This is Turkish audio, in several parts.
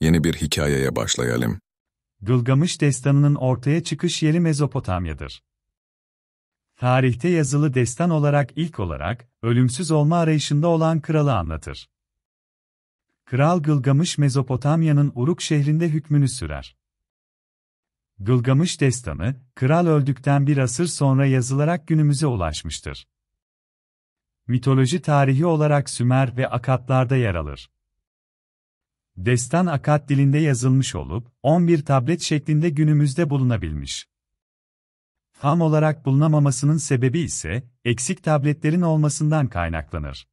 yeni bir hikayeye başlayalım. Gılgamış destanının ortaya çıkış yeri Mezopotamya'dır. Tarihte yazılı destan olarak ilk olarak, ölümsüz olma arayışında olan kralı anlatır. Kral Gılgamış Mezopotamya'nın Uruk şehrinde hükmünü sürer. Gılgamış destanı, kral öldükten bir asır sonra yazılarak günümüze ulaşmıştır. Mitoloji tarihi olarak Sümer ve Akatlarda yer alır. Destan Akat dilinde yazılmış olup, 11 tablet şeklinde günümüzde bulunabilmiş. Tam olarak bulunamamasının sebebi ise, eksik tabletlerin olmasından kaynaklanır.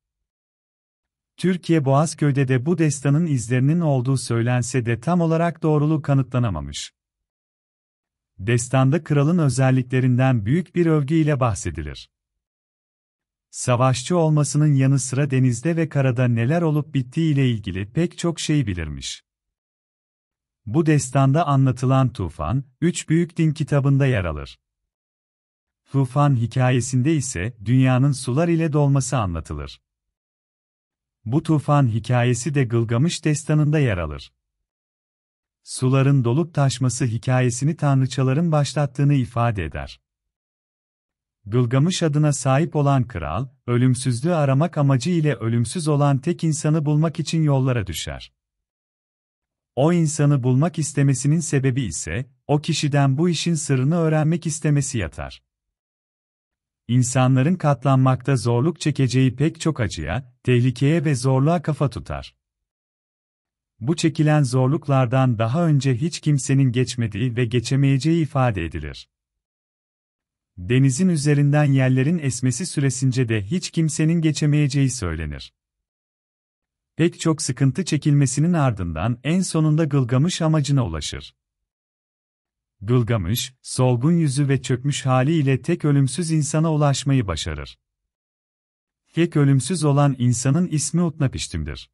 Türkiye Boğazköy'de de bu destanın izlerinin olduğu söylense de tam olarak doğruluğu kanıtlanamamış. Destanda kralın özelliklerinden büyük bir övgü bahsedilir. Savaşçı olmasının yanı sıra denizde ve karada neler olup bittiği ile ilgili pek çok şey bilirmiş. Bu destanda anlatılan tufan, üç büyük din kitabında yer alır. Tufan hikayesinde ise dünyanın sular ile dolması anlatılır. Bu tufan hikayesi de Gılgamış destanında yer alır. Suların dolup taşması hikayesini tanrıçaların başlattığını ifade eder. Gılgamış adına sahip olan kral, ölümsüzlüğü aramak amacı ile ölümsüz olan tek insanı bulmak için yollara düşer. O insanı bulmak istemesinin sebebi ise, o kişiden bu işin sırrını öğrenmek istemesi yatar. İnsanların katlanmakta zorluk çekeceği pek çok acıya, tehlikeye ve zorluğa kafa tutar. Bu çekilen zorluklardan daha önce hiç kimsenin geçmediği ve geçemeyeceği ifade edilir denizin üzerinden yerlerin esmesi süresince de hiç kimsenin geçemeyeceği söylenir. Pek çok sıkıntı çekilmesinin ardından en sonunda Gılgamış amacına ulaşır. Gılgamış, solgun yüzü ve çökmüş haliyle tek ölümsüz insana ulaşmayı başarır. Tek ölümsüz olan insanın ismi Utnapiştim'dir.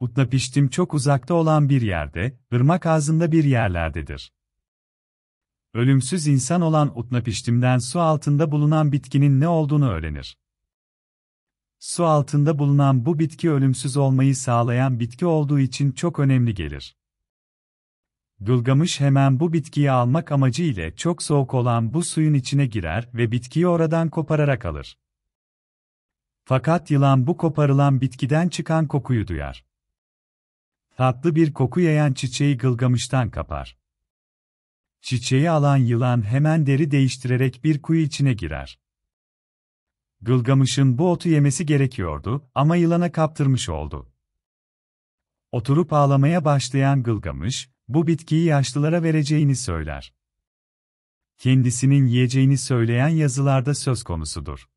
Utnapiştim çok uzakta olan bir yerde, ırmak ağzında bir yerlerdedir ölümsüz insan olan Utnapiştim'den su altında bulunan bitkinin ne olduğunu öğrenir. Su altında bulunan bu bitki ölümsüz olmayı sağlayan bitki olduğu için çok önemli gelir. Gılgamış hemen bu bitkiyi almak amacı ile çok soğuk olan bu suyun içine girer ve bitkiyi oradan kopararak alır. Fakat yılan bu koparılan bitkiden çıkan kokuyu duyar. Tatlı bir koku yayan çiçeği Gılgamış'tan kapar. Çiçeği alan yılan hemen deri değiştirerek bir kuyu içine girer. Gılgamış'ın bu otu yemesi gerekiyordu ama yılana kaptırmış oldu. Oturup ağlamaya başlayan Gılgamış, bu bitkiyi yaşlılara vereceğini söyler. Kendisinin yiyeceğini söyleyen yazılarda söz konusudur.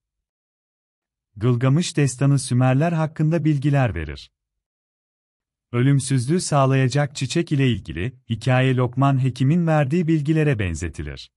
Gılgamış destanı Sümerler hakkında bilgiler verir ölümsüzlüğü sağlayacak çiçek ile ilgili hikaye Lokman Hekim'in verdiği bilgilere benzetilir.